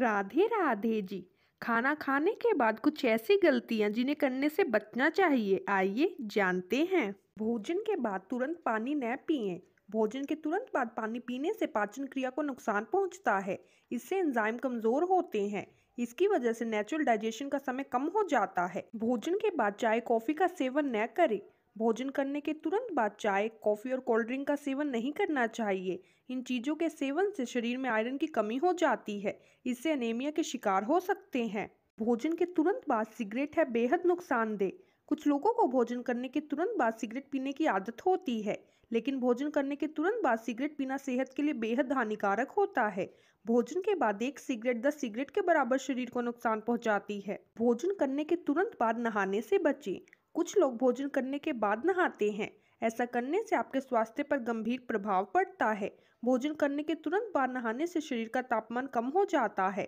राधे राधे जी खाना खाने के बाद कुछ ऐसी गलतियां जिन्हें करने से बचना चाहिए आइए जानते हैं भोजन के बाद तुरंत पानी न पिए भोजन के तुरंत बाद पानी पीने से पाचन क्रिया को नुकसान पहुंचता है इससे एंजाइम कमज़ोर होते हैं इसकी वजह से नेचुरल डाइजेशन का समय कम हो जाता है भोजन के बाद चाय कॉफ़ी का सेवन न करें भोजन करने के तुरंत बाद चाय कॉफ़ी और कोल्ड ड्रिंक का सेवन नहीं करना चाहिए इन चीज़ों के सेवन से शरीर में आयरन की कमी हो जाती है इससे अनेमिया के शिकार हो सकते हैं भोजन के तुरंत बाद सिगरेट है बेहद नुकसानदेह कुछ लोगों को भोजन करने के तुरंत बाद सिगरेट पीने की आदत होती है लेकिन भोजन करने के तुरंत बाद सिगरेट पीना सेहत के लिए बेहद हानिकारक होता है भोजन के बाद एक सिगरेट दस सिगरेट के बराबर शरीर को नुकसान पहुंचाती है भोजन करने के तुरंत बाद नहाने से बचें कुछ लोग भोजन करने के बाद नहाते हैं ऐसा करने से आपके स्वास्थ्य पर गंभीर प्रभाव पड़ता है भोजन करने के तुरंत बाद नहाने से शरीर का तापमान कम हो जाता है